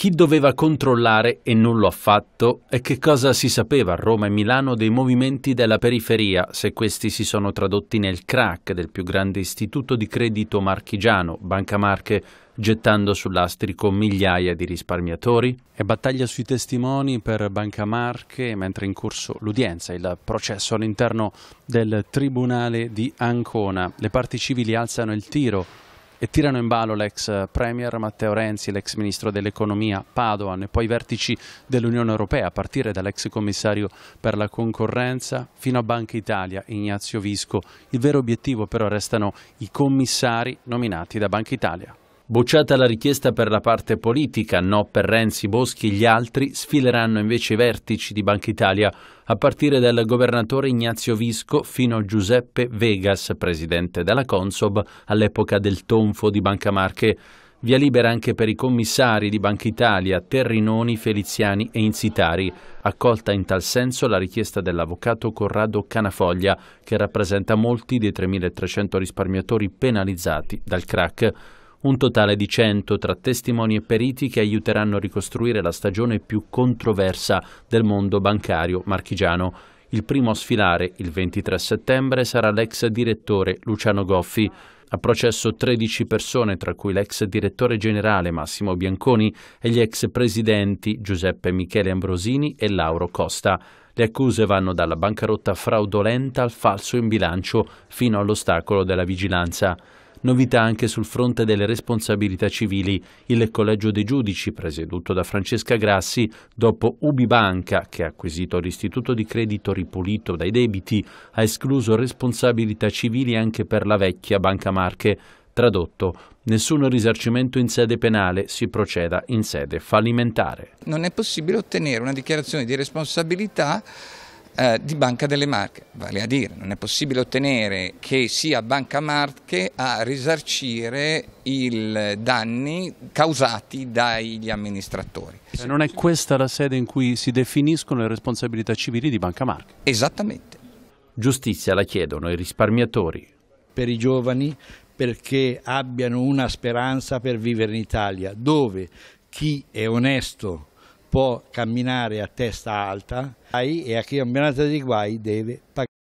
Chi doveva controllare e non lo ha fatto e che cosa si sapeva a Roma e Milano dei movimenti della periferia, se questi si sono tradotti nel crack del più grande istituto di credito marchigiano, Banca Marche, gettando sull'astrico migliaia di risparmiatori? E battaglia sui testimoni per Banca Marche, mentre in corso l'udienza, il processo all'interno del Tribunale di Ancona. Le parti civili alzano il tiro e tirano in ballo l'ex Premier Matteo Renzi, l'ex Ministro dell'Economia Padoan e poi i vertici dell'Unione Europea, a partire dall'ex Commissario per la concorrenza fino a Banca Italia, Ignazio Visco. Il vero obiettivo però restano i commissari nominati da Banca Italia. Bocciata la richiesta per la parte politica, no per Renzi, Boschi e gli altri, sfileranno invece i vertici di Banca Italia, a partire dal governatore Ignazio Visco fino a Giuseppe Vegas, presidente della Consob all'epoca del tonfo di Banca Marche. Via libera anche per i commissari di Banca Italia, Terrinoni, Feliziani e Insitari, Accolta in tal senso la richiesta dell'avvocato Corrado Canafoglia, che rappresenta molti dei 3.300 risparmiatori penalizzati dal crack un totale di 100 tra testimoni e periti che aiuteranno a ricostruire la stagione più controversa del mondo bancario marchigiano. Il primo a sfilare, il 23 settembre, sarà l'ex direttore Luciano Goffi. Ha processo 13 persone, tra cui l'ex direttore generale Massimo Bianconi e gli ex presidenti Giuseppe Michele Ambrosini e Lauro Costa. Le accuse vanno dalla bancarotta fraudolenta al falso in bilancio fino all'ostacolo della vigilanza. Novità anche sul fronte delle responsabilità civili. Il Collegio dei Giudici, presieduto da Francesca Grassi, dopo Ubibanca, che ha acquisito l'istituto di credito ripulito dai debiti, ha escluso responsabilità civili anche per la vecchia Banca Marche. Tradotto, nessun risarcimento in sede penale, si proceda in sede fallimentare. Non è possibile ottenere una dichiarazione di responsabilità eh, di Banca delle Marche, vale a dire non è possibile ottenere che sia Banca Marche a risarcire i danni causati dagli amministratori. Cioè, non è questa la sede in cui si definiscono le responsabilità civili di Banca Marche? Esattamente. Giustizia la chiedono i risparmiatori. Per i giovani perché abbiano una speranza per vivere in Italia, dove chi è onesto può camminare a testa alta e a chi è amminato di guai deve pagare.